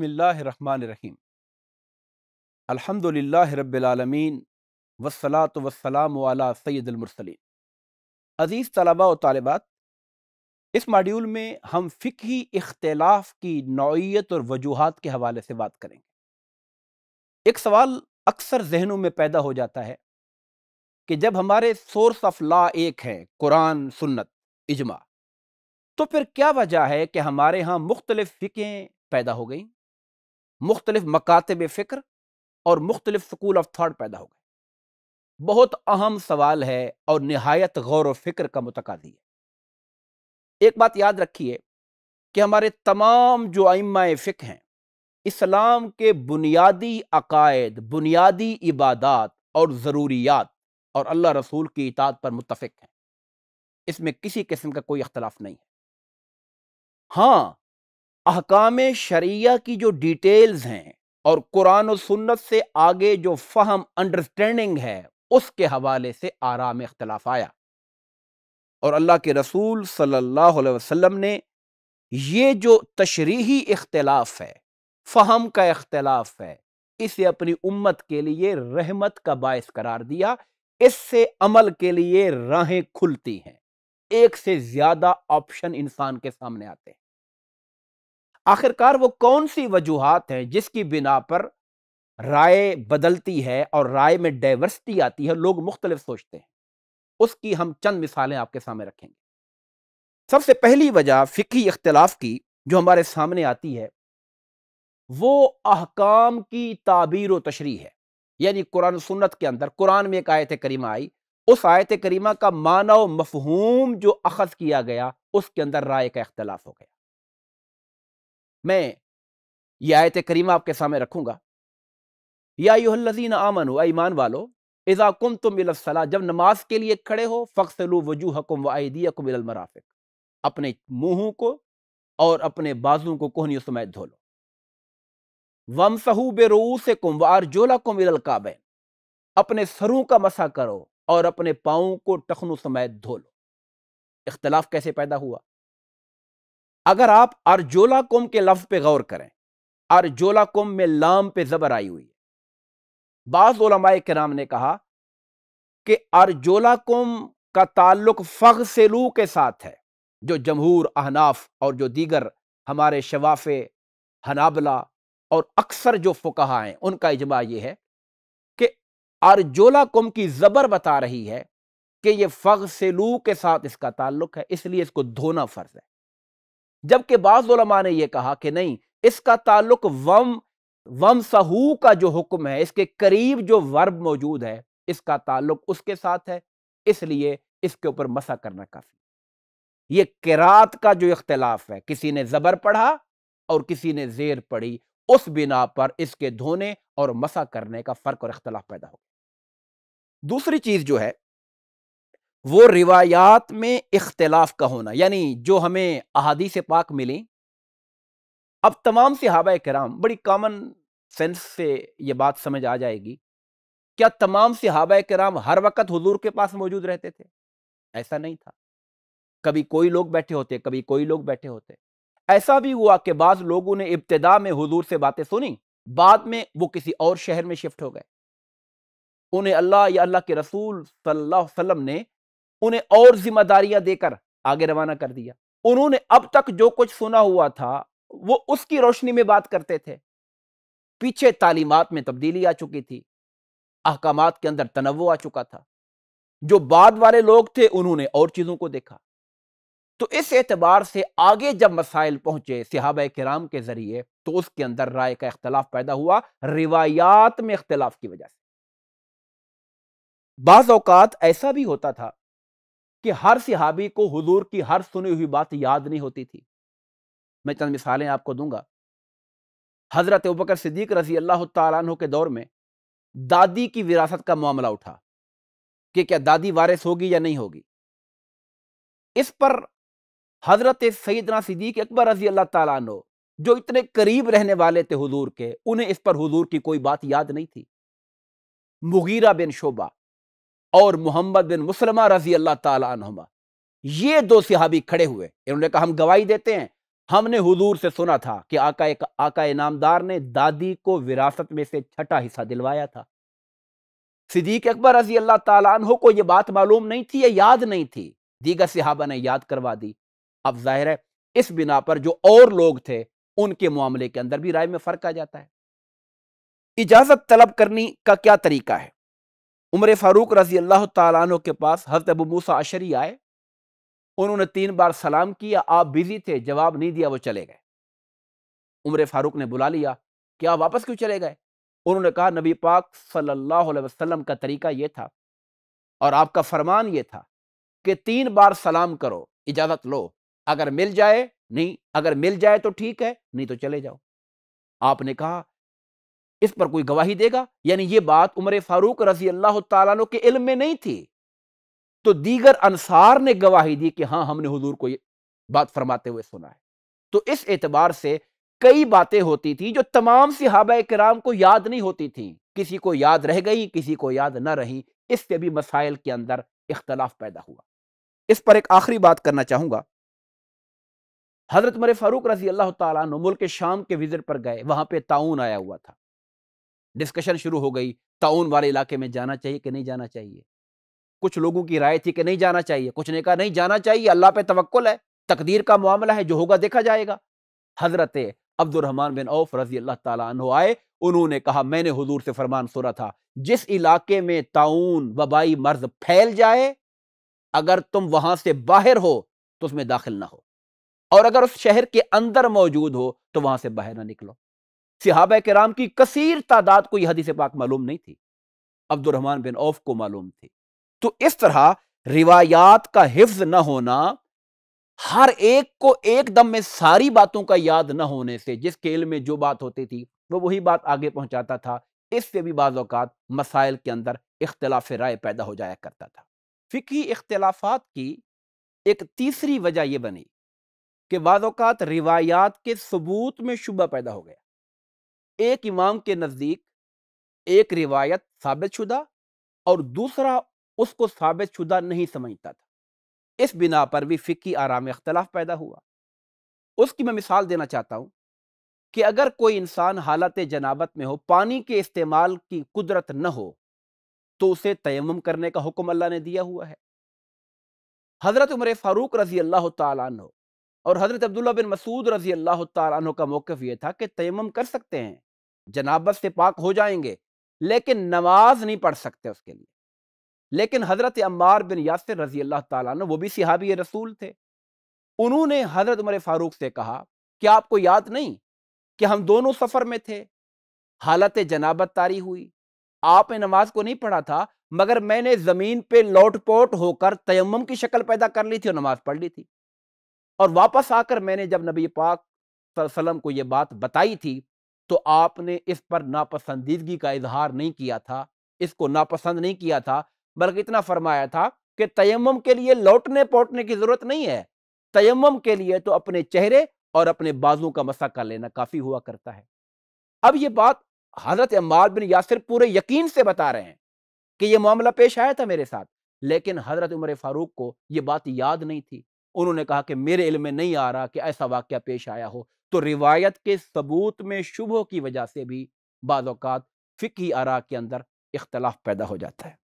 बसमीम अलहमदिल्ला रबालमीन वसलात वसलाम वाला सैदुलमरसलिन अज़ीज़ तलबा व तालबात इस मॉड्यूल में हम फ़िकी इख्तलाफ की नौीयत और वजूहत के हवाले से बात करेंगे एक सवाल अक्सर जहनों में पैदा हो जाता है कि जब हमारे सोर्स ऑफ लॉ एक हैं कुरान सुन्नत इजमा तो फिर क्या वजह है कि हमारे यहाँ मुख्तलिफ फ़िकें पैदा हो गई मुख्तलिफ मकातब फ़िक्र और मुख्तलिफ स्कूल ऑफ थाट पैदा हो गए बहुत अहम सवाल है और नहायत गौर फिक्र का मुतकादी है एक बात याद रखिए कि हमारे तमाम जो आइमा फ़िक हैं इस्लाम के बुनियादी अकायद बुनियादी इबादत और ज़रूरियात और अल्लाह रसूल की इताद पर मुतफ़ हैं इसमें किसी किस्म का कोई अख्तलाफ नहीं है हाँ अहकाम शरिया की जो डिटेल्स हैं और कुरान और सुन्नत से आगे जो फहम अंडरस्टैंडिंग है उसके हवाले से आराम इख्तलाफ अख्तलाफ आया और अल्लाह के रसूल सल्लल्लाहु अलैहि वसल्लम ने ये जो तशरीही इख्तलाफ है फहम का इख्तलाफ है इसे अपनी उम्मत के लिए रहमत का बायस करार दिया इससे अमल के लिए राहें खुलती हैं एक से ज़्यादा ऑप्शन इंसान के सामने आते हैं आखिरकार वो कौन सी वजूहत हैं जिसकी बिना पर राय बदलती है और राय में डाइवर्सिटी आती है लोग मुख्तलिफ सोचते हैं उसकी हम चंद मिसालें आपके सामने रखेंगे सबसे पहली वजह फ़िकी इख्तलाफ की जो हमारे सामने आती है वो अहकाम की ताबीर व तशरी है यानी कुरान सुन्नत के अंदर कुरान में एक आयत करीमा आई उस आयत करीमा का मानव मफहूम जो अखज़ किया गया उसके अंदर राय का इख्तलाफ हो गया मैं ये आयत करीमा आपके सामने रखूंगा या यूहल्लिन आमन हो ईमान वालो इज़ा कुम तुम इलसला जब नमाज के लिए खड़े हो फ़क्सलू वजूह कुम वाईदी कुमराफिक अपने मुँहों को और अपने बाजू को कोहनी समय धो लो वम सहू बेरू से कुम वारजोला मिलल काबे अपने सरों का मसा करो और अपने पाओं को टखनों समय धो लो इख्तलाफ कैसे पैदा हुआ अगर आप अर्जोला कुम के लफ्ज पे गौर करें अर्जोला कुम में लाम पे जबर आई हुई है बाज़ के नाम ने कहा कि अर्जोला कुम का ताल्लुक फ़ग सेलू के साथ है जो जमहूर अहनाफ और जो दीगर हमारे शवाफे हनाबला और अक्सर जो फ़ुकाहा हैं उनका इजमा ये है कि अर्जोला कुम की ज़बर बता रही है कि ये फ़ग सेलू के साथ इसका ताल्लुक है इसलिए इसको धोना फ़र्ज है जबकि बाजा ने यह कहा कि नहीं इसका ताल्लुक वम वम सहू का जो हुक्म है इसके करीब जो वर्ब मौजूद है इसका ताल्लुक उसके साथ है इसलिए इसके ऊपर मसा करना काफी ये किरात का जो इख्तलाफ है किसी ने जबर पढ़ा और किसी ने जेर पढ़ी उस बिना पर इसके धोने और मसा करने का फर्क और इख्तलाफ पैदा हो दूसरी चीज जो है वो रिवायात में इख्तलाफ का होना यानी जो हमें अहादी से पाक मिली अब तमाम सिहाबा कराम बड़ी कॉमन सेंस से ये बात समझ आ जाएगी क्या तमाम सिहाबा कराम हर वक्त हुजूर के पास मौजूद रहते थे ऐसा नहीं था कभी कोई लोग बैठे होते कभी कोई लोग बैठे होते ऐसा भी हुआ कि बाद लोगों ने इब्तदा में हुजूर से बातें सुनी बाद में वो किसी और शहर में शिफ्ट हो गए उन्हें अल्लाह या अल्लाह के रसूल सल्लल्लाहु अलैहि वसल्लम ने उन्हें और जिम्मेदारियां देकर आगे रवाना कर दिया उन्होंने अब तक जो कुछ सुना हुआ था वो उसकी रोशनी में बात करते थे पीछे तालीमत में तब्दीली आ चुकी थी अहकाम के अंदर तनव आ चुका था जो बाद वाले लोग थे उन्होंने और चीज़ों को देखा तो इस एतबार से आगे जब मसाइल पहुंचे सिहाब कराम के जरिए तो उसके अंदर राय का इख्तलाफ पैदा हुआ रिवायात में इख्तलाफ की वजह से बाज़ औकात ऐसा भी होता था कि हर सिहाबी को हुजूर की हर सुनी हुई बात याद नहीं होती थी मैं चंद मिसालें आपको दूंगा हज़रत उबकर सिद्दीक रजी अल्लाह तु के दौर में दादी की विरासत का मामला उठा कि क्या दादी वारिस होगी या नहीं होगी इस पर हज़रत सईदना सिद्दीक अकबर रजी अल्लाह तु जो इतने करीब रहने वाले थे हुजूर के उन्हें इस पर हुजूर की कोई बात याद नहीं थी मुगीरा बिन शोबा और मोहम्मद बिन मुसलमा रजी अल्लाह तुमा ये दो सिहाबी खड़े हुए इन्होंने कहा हम गवाही देते हैं हमने हुजूर से सुना था कि आका एक आका इनामदार ने दादी को विरासत में से छठा हिस्सा दिलवाया था सिद्दीक अकबर रजी अल्लाह तु को यह बात मालूम नहीं थी या याद नहीं थी दीगर सिहाबा ने याद करवा दी अब जाहिर है इस बिना पर जो और लोग थे उनके मामले के अंदर भी राय में फर्क आ जाता है इजाजत तलब करने का क्या तरीका है उमर फ़ारूक रज़ी अल्लाह तु के पास हज़रत अबू मूसा अशरी आए उन्होंने तीन बार सलाम किया आप बिज़ी थे जवाब नहीं दिया वो चले गए उम्र फ़ारूक ने बुला लिया कि आप वापस क्यों चले गए उन्होंने कहा नबी पाक सल्लल्लाहु अलैहि वसल्लम का तरीका ये था और आपका फरमान ये था कि तीन बार सलाम करो इजाज़त लो अगर मिल जाए नहीं अगर मिल जाए तो ठीक है नहीं तो चले जाओ आपने कहा इस पर कोई गवाही देगा यानी ये बात उमर फारूक रजी अल्लाह तु के इल्म में नहीं थी तो दीगर अनसार ने गवाही दी कि हाँ हमने हजूर को बात फरमाते हुए सुना है तो इस एतबार से कई बातें होती थी जो तमाम सिहाबा कराम को याद नहीं होती थी किसी को याद रह गई किसी को याद ना रही इससे भी मसाइल के अंदर इख्तलाफ पैदा हुआ इस पर एक आखिरी बात करना चाहूंगा हजरत मर फारूक रजी अल्लाह तुम मुल्क शाम के विजिट पर गए वहां पे ताउन आया हुआ था डिस्कशन शुरू हो गई ताउन वाले इलाके में जाना चाहिए कि नहीं जाना चाहिए कुछ लोगों की राय थी कि नहीं जाना चाहिए कुछ ने कहा नहीं जाना चाहिए अल्लाह पे तवक्ल है तकदीर का मामला है जो होगा देखा जाएगा हजरत अब्दुलरहमान बिन औफ रजी अल्लाह तु आए उन्होंने कहा मैंने हजूर से फरमान सुना था जिस इलाके में ताउन वबाई मर्ज फैल जाए अगर तुम वहां से बाहर हो तो उसमें दाखिल ना हो और अगर उस शहर के अंदर मौजूद हो तो वहां से बाहर ना निकलो सिहाब कराम की कसीर तादाद को यह हदीस पाक मालूम नहीं थी अब्दुलरहमान बिन औफ को मालूम थी तो इस तरह रिवायात का हिफ्ज न होना हर एक को एक दम में सारी बातों का याद न होने से जिस खेल में जो बात होती थी वो वही बात आगे पहुंचाता था इससे भी बाज़ात मसाइल के अंदर इख्तलाफ राय पैदा हो जाया करता था फ़िकी इख्तलाफात की एक तीसरी वजह यह बनी कि बाज़ात रिवायात के सबूत में शुबा पैदा हो गया एक इमाम के नज़दीक एक रिवायत साबित शुदा और दूसरा उसको साबित शुदा नहीं समझता था इस बिना पर भी फ़िक्की आराम अख्तलाफ पैदा हुआ उसकी मैं मिसाल देना चाहता हूँ कि अगर कोई इंसान हालत जनाबत में हो पानी के इस्तेमाल की कुदरत न हो तो उसे तयम करने का हुक्म अल्लाह ने दिया हुआ है हज़रत उमर फ़ारूक रजी अल्लाह तु और हज़रत अब्दुल्ला बिन मसूद रजी अल्लाह तु का मौकफ यह था कि तयम कर सकते हैं जनाबत से पाक हो जाएंगे लेकिन नमाज नहीं पढ़ सकते उसके लिए लेकिन हज़रत अम्बार बिन यासर रजी अल्लाह तु वो भी सिहाबी रसूल थे उन्होंने हज़रत उमर फ़ारूक से कहा कि आपको याद नहीं कि हम दोनों सफ़र में थे हालत जनाबत तारी हुई आपने नमाज को नहीं पढ़ा था मगर मैंने ज़मीन पे लौटपोट होकर तयम की शक्ल पैदा कर ली थी और नमाज पढ़ ली थी और वापस आकर मैंने जब नबी पाक वसल्लम को यह बात बताई थी तो आपने इस पर नापसंदीदगी का इजहार नहीं किया था इसको नापसंद नहीं किया था बल्कि इतना फरमाया था कि तयम के लिए लौटने पौटने की जरूरत नहीं है तयम के लिए तो अपने चेहरे और अपने बाजू का मसा कर लेना काफी हुआ करता है अब ये बात हजरत अम्मार बिन यासिर पूरे यकीन से बता रहे हैं कि यह मामला पेश आया था मेरे साथ लेकिन हजरत उम्र फारूक को यह बात याद नहीं थी उन्होंने कहा कि मेरे इल्म में नहीं आ रहा कि ऐसा वाक्य पेश आया हो तो रिवायत के सबूत में शुभों की वजह से भी बाज़ात फ़िकी आरा के अंदर इख्तलाफ पैदा हो जाता है